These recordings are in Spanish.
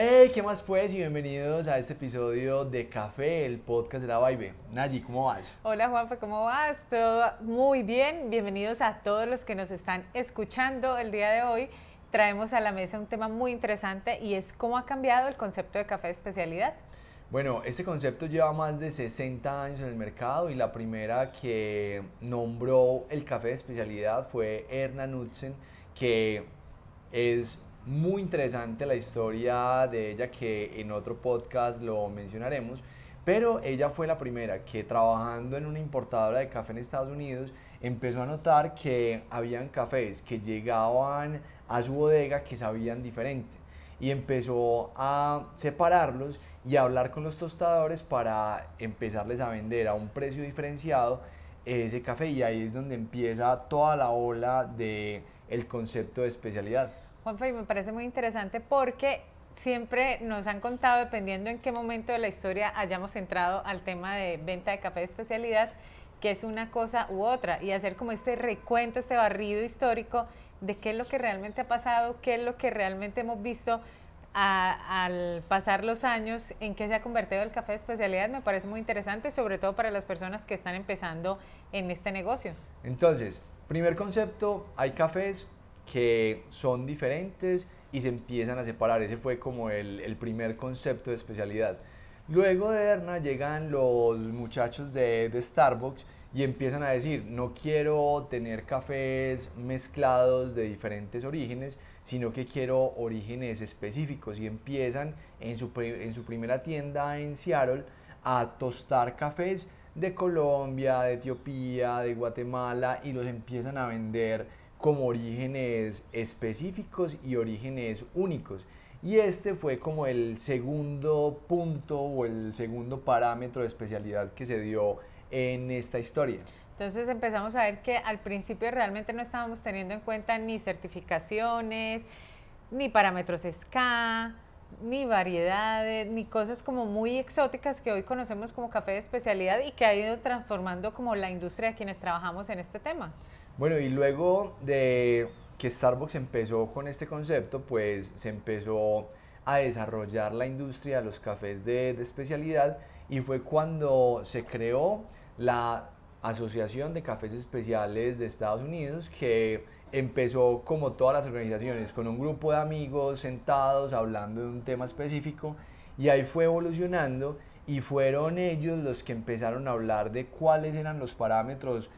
Hey, ¿qué más pues? Y bienvenidos a este episodio de Café, el podcast de la Vibe. Nayi, ¿cómo vas? Hola Juanfe, ¿cómo vas? Todo muy bien. Bienvenidos a todos los que nos están escuchando el día de hoy. Traemos a la mesa un tema muy interesante y es cómo ha cambiado el concepto de café de especialidad. Bueno, este concepto lleva más de 60 años en el mercado y la primera que nombró el café de especialidad fue Erna Knudsen, que es muy interesante la historia de ella que en otro podcast lo mencionaremos, pero ella fue la primera que trabajando en una importadora de café en Estados Unidos empezó a notar que habían cafés que llegaban a su bodega que sabían diferente y empezó a separarlos y a hablar con los tostadores para empezarles a vender a un precio diferenciado ese café y ahí es donde empieza toda la ola de el concepto de especialidad y me parece muy interesante porque siempre nos han contado, dependiendo en qué momento de la historia hayamos entrado al tema de venta de café de especialidad, que es una cosa u otra, y hacer como este recuento, este barrido histórico de qué es lo que realmente ha pasado, qué es lo que realmente hemos visto al pasar los años, en qué se ha convertido el café de especialidad, me parece muy interesante, sobre todo para las personas que están empezando en este negocio. Entonces, primer concepto, hay cafés que son diferentes y se empiezan a separar. Ese fue como el, primer concepto de especialidad. Luego de Erna llegan los muchachos de, Starbucks y empiezan a decir, no quiero tener cafés mezclados de diferentes orígenes, sino que quiero orígenes específicos. Y empiezan en su, en su primera tienda en Seattle a tostar cafés de Colombia, de Etiopía, de Guatemala y los empiezan a vender como orígenes específicos y orígenes únicos. Y este fue como el segundo punto o el segundo parámetro de especialidad que se dio en esta historia. Entonces empezamos a ver que al principio realmente no estábamos teniendo en cuenta ni certificaciones, ni parámetros SCA, ni variedades, ni cosas como muy exóticas que hoy conocemos como café de especialidad y que ha ido transformando como la industria a quienes trabajamos en este tema. Bueno, y luego de que Starbucks empezó con este concepto, pues se empezó a desarrollar la industria de los cafés de, especialidad y fue cuando se creó la Asociación de Cafés Especiales de Estados Unidos que empezó como todas las organizaciones con un grupo de amigos sentados hablando de un tema específico y ahí fue evolucionando y fueron ellos los que empezaron a hablar de cuáles eran los parámetros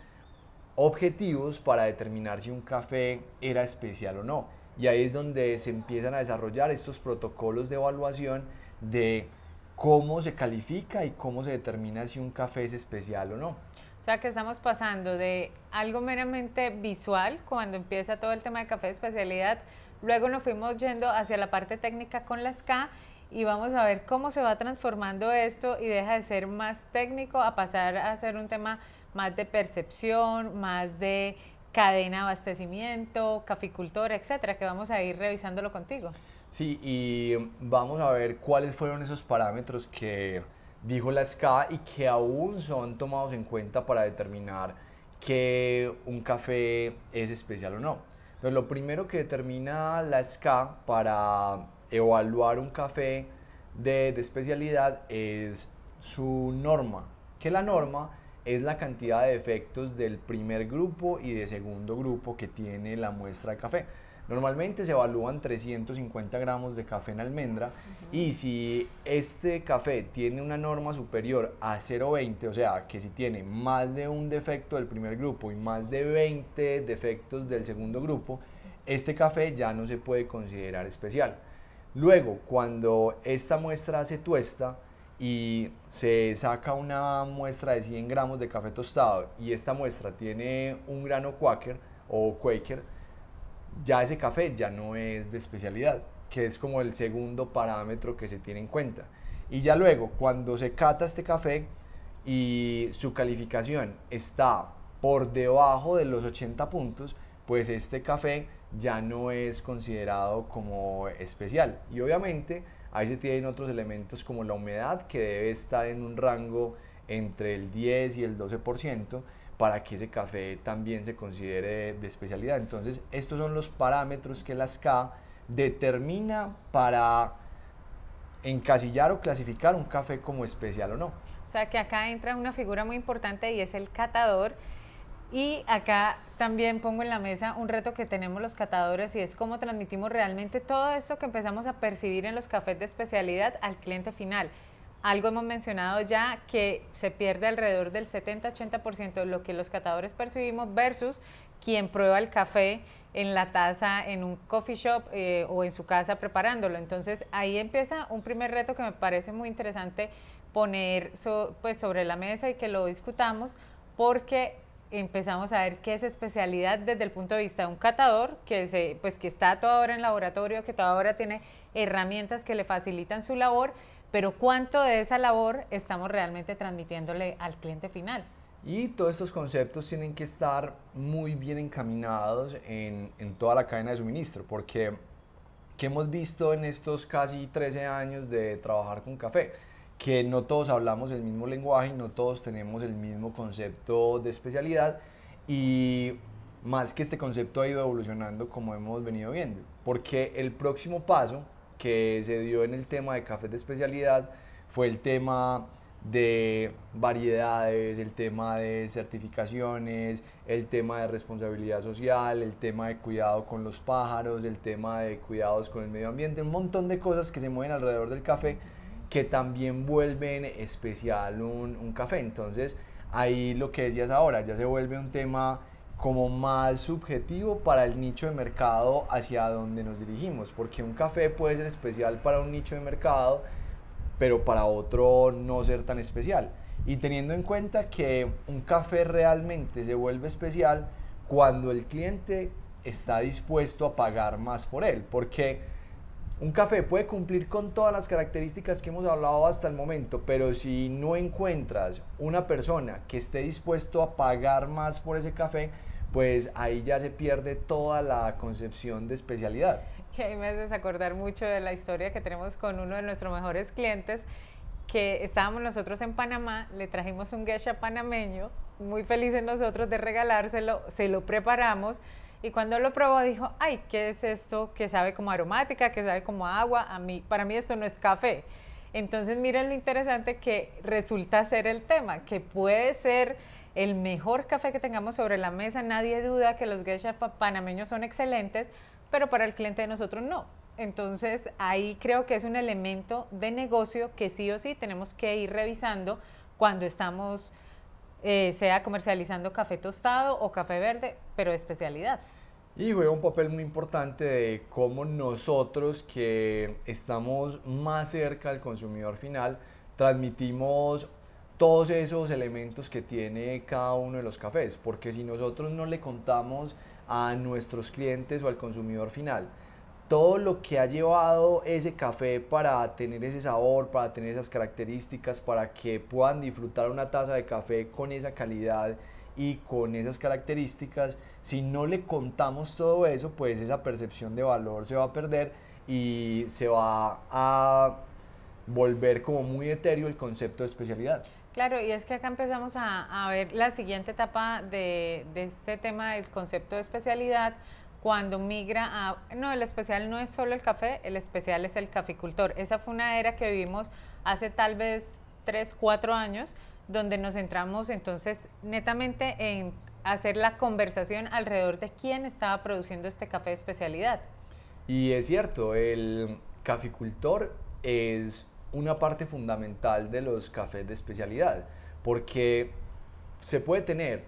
objetivos para determinar si un café era especial o no. Y ahí es donde se empiezan a desarrollar estos protocolos de evaluación de cómo se califica y cómo se determina si un café es especial o no. O sea que estamos pasando de algo meramente visual, cuando empieza todo el tema de café de especialidad, luego nos fuimos yendo hacia la parte técnica con las K y vamos a ver cómo se va transformando esto y deja de ser más técnico a pasar a ser un tema más de percepción, más de cadena de abastecimiento, caficultor, etcétera, que vamos a ir revisándolo contigo. Sí, y vamos a ver cuáles fueron esos parámetros que dijo la SCA y que aún son tomados en cuenta para determinar que un café es especial o no. pero lo primero que determina la SCA para evaluar un café de especialidad es su norma, que la norma es la cantidad de defectos del primer grupo y de segundo grupo que tiene la muestra de café. Normalmente se evalúan 350 gramos de café en almendra y si este café tiene una norma superior a 0,20, o sea que si tiene más de un defecto del primer grupo y más de 20 defectos del segundo grupo, este café ya no se puede considerar especial. Luego, cuando esta muestra se tuesta, y se saca una muestra de 100 gramos de café tostado y esta muestra tiene un grano Quaker o Quaker, ya ese café ya no es de especialidad, que es como el segundo parámetro que se tiene en cuenta. Y ya luego, cuando se cata este café y su calificación está por debajo de los 80 puntos, pues este café ya no es considerado como especial. Y obviamente Ahí se tienen otros elementos como la humedad, que debe estar en un rango entre el 10 y el 12% para que ese café también se considere de especialidad. Entonces, estos son los parámetros que la SCA determina para encasillar o clasificar un café como especial o no. O sea que acá entra una figura muy importante y es el catador, y acá también pongo en la mesa un reto que tenemos los catadores y es cómo transmitimos realmente todo esto que empezamos a percibir en los cafés de especialidad al cliente final. Algo hemos mencionado ya que se pierde alrededor del 70-80% de lo que los catadores percibimos versus quien prueba el café en la taza, en un coffee shop eh, o en su casa preparándolo. Entonces ahí empieza un primer reto que me parece muy interesante poner pues, sobre la mesa y que lo discutamos porque empezamos a ver qué es especialidad desde el punto de vista de un catador que pues que está toda hora en laboratorio, que toda hora tiene herramientas que le facilitan su labor, pero cuánto de esa labor estamos realmente transmitiéndole al cliente final. Y todos estos conceptos tienen que estar muy bien encaminados en, toda la cadena de suministro, porque ¿Qué hemos visto en estos casi 13 años de trabajar con café? que no todos hablamos el mismo lenguaje y no todos tenemos el mismo concepto de especialidad y más que este concepto ha ido evolucionando como hemos venido viendo, porque el próximo paso que se dio en el tema de café de especialidad fue el tema de variedades, el tema de certificaciones, el tema de responsabilidad social, el tema de cuidado con los pájaros, el tema de cuidados con el medio ambiente, un montón de cosas que se mueven alrededor del café que también vuelven especial un, café. Entonces, ahí lo que decías ahora, ya se vuelve un tema como más subjetivo para el nicho de mercado hacia donde nos dirigimos, porque un café puede ser especial para un nicho de mercado, pero para otro no ser tan especial. Y teniendo en cuenta que un café realmente se vuelve especial cuando el cliente está dispuesto a pagar más por él, porque un café puede cumplir con todas las características que hemos hablado hasta el momento, pero si no encuentras una persona que esté dispuesto a pagar más por ese café, pues ahí ya se pierde toda la concepción de especialidad. Que ahí me haces acordar mucho de la historia que tenemos con uno de nuestros mejores clientes, que estábamos nosotros en Panamá, le trajimos un geisha panameño, muy felices nosotros de regalárselo, se lo preparamos y cuando lo probó dijo, ay, ¿qué es esto que sabe como aromática, que sabe como agua? A mí, para mí esto no es café. Entonces miren lo interesante que resulta ser el tema, que puede ser el mejor café que tengamos sobre la mesa. Nadie duda que los geisha panameños son excelentes, pero para el cliente de nosotros no. Entonces ahí creo que es un elemento de negocio que sí o sí tenemos que ir revisando cuando estamos eh, sea comercializando café tostado o café verde, pero de especialidad. Y juega un papel muy importante de cómo nosotros que estamos más cerca al consumidor final, transmitimos todos esos elementos que tiene cada uno de los cafés, porque si nosotros no le contamos a nuestros clientes o al consumidor final todo lo que ha llevado ese café para tener ese sabor, para tener esas características, para que puedan disfrutar una taza de café con esa calidad y con esas características, si no le contamos todo eso, pues esa percepción de valor se va a perder y se va a volver como muy etéreo el concepto de especialidad. Claro, y es que acá empezamos a, ver la siguiente etapa de, de este tema del concepto de especialidad, cuando migra a... No, el especial no es solo el café, el especial es el caficultor. Esa fue una era que vivimos hace tal vez 3, 4 años, donde nos centramos entonces netamente en hacer la conversación alrededor de quién estaba produciendo este café de especialidad. Y es cierto, el caficultor es una parte fundamental de los cafés de especialidad, porque se puede tener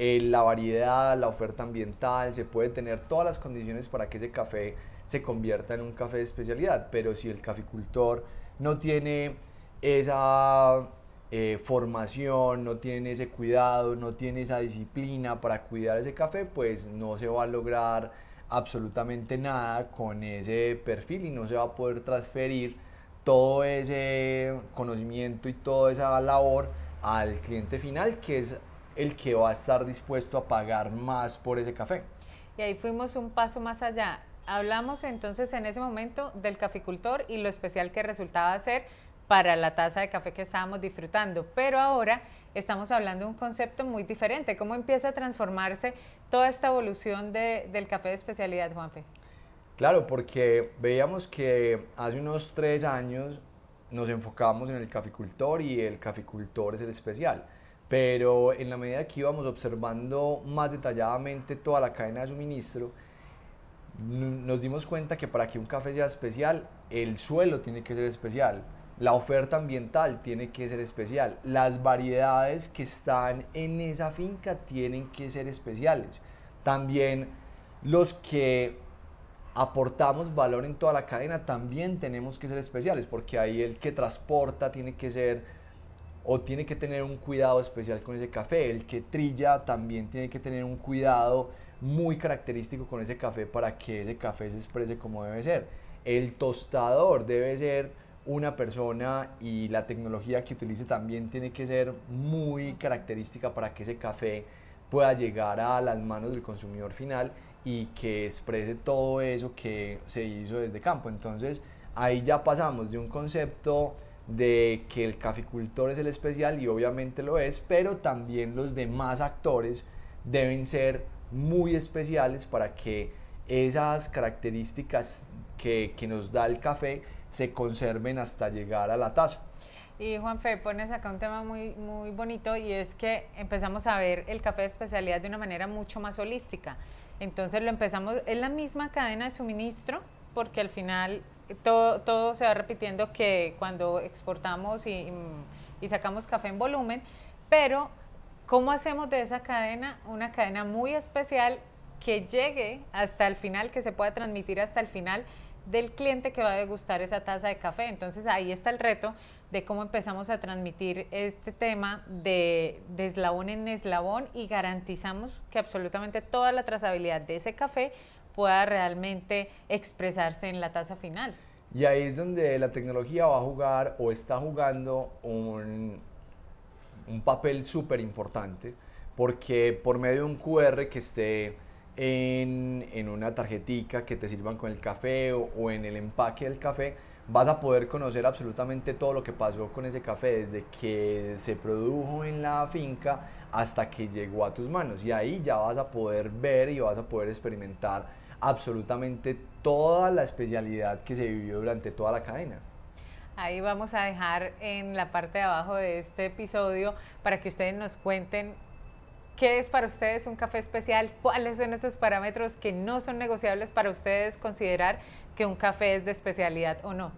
eh, la variedad, la oferta ambiental, se puede tener todas las condiciones para que ese café se convierta en un café de especialidad, pero si el caficultor no tiene esa eh, formación, no tiene ese cuidado, no tiene esa disciplina para cuidar ese café, pues no se va a lograr absolutamente nada con ese perfil y no se va a poder transferir todo ese conocimiento y toda esa labor al cliente final, que es el que va a estar dispuesto a pagar más por ese café. Y ahí fuimos un paso más allá. Hablamos entonces en ese momento del caficultor y lo especial que resultaba ser para la taza de café que estábamos disfrutando. Pero ahora estamos hablando de un concepto muy diferente. ¿Cómo empieza a transformarse toda esta evolución de, del café de especialidad, Juanfe? Claro, porque veíamos que hace unos tres años nos enfocamos en el caficultor y el caficultor es el especial pero en la medida que íbamos observando más detalladamente toda la cadena de suministro, nos dimos cuenta que para que un café sea especial, el suelo tiene que ser especial, la oferta ambiental tiene que ser especial, las variedades que están en esa finca tienen que ser especiales. También los que aportamos valor en toda la cadena también tenemos que ser especiales, porque ahí el que transporta tiene que ser o tiene que tener un cuidado especial con ese café. El que trilla también tiene que tener un cuidado muy característico con ese café para que ese café se exprese como debe ser. El tostador debe ser una persona y la tecnología que utilice también tiene que ser muy característica para que ese café pueda llegar a las manos del consumidor final y que exprese todo eso que se hizo desde campo. Entonces ahí ya pasamos de un concepto de que el caficultor es el especial y obviamente lo es, pero también los demás actores deben ser muy especiales para que esas características que, nos da el café se conserven hasta llegar a la taza. Y Juan Fe, pones acá un tema muy, muy bonito y es que empezamos a ver el café de especialidad de una manera mucho más holística. Entonces lo empezamos, es la misma cadena de suministro, porque al final todo, se va repitiendo que cuando exportamos y, sacamos café en volumen, pero ¿cómo hacemos de esa cadena una cadena muy especial que llegue hasta el final, que se pueda transmitir hasta el final del cliente que va a degustar esa taza de café? Entonces ahí está el reto de cómo empezamos a transmitir este tema de, eslabón en eslabón y garantizamos que absolutamente toda la trazabilidad de ese café pueda realmente expresarse en la tasa final. Y ahí es donde la tecnología va a jugar o está jugando un, un papel súper importante, porque por medio de un QR que esté en, en, una tarjetica que te sirvan con el café o, en el empaque del café, vas a poder conocer absolutamente todo lo que pasó con ese café, desde que se produjo en la finca hasta que llegó a tus manos. Y ahí ya vas a poder ver y vas a poder experimentar absolutamente toda la especialidad que se vivió durante toda la cadena. Ahí vamos a dejar en la parte de abajo de este episodio para que ustedes nos cuenten ¿Qué es para ustedes un café especial? ¿Cuáles son estos parámetros que no son negociables para ustedes considerar que un café es de especialidad o no?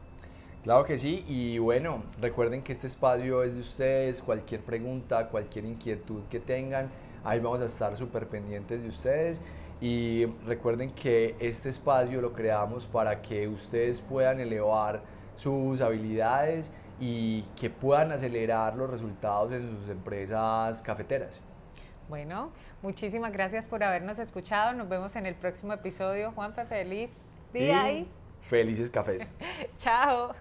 Claro que sí, y bueno, recuerden que este espacio es de ustedes, cualquier pregunta, cualquier inquietud que tengan, ahí vamos a estar súper pendientes de ustedes. Y recuerden que este espacio lo creamos para que ustedes puedan elevar sus habilidades y que puedan acelerar los resultados en sus empresas cafeteras. Bueno, muchísimas gracias por habernos escuchado. Nos vemos en el próximo episodio. Juanpe, feliz día y ahí. felices cafés. Chao.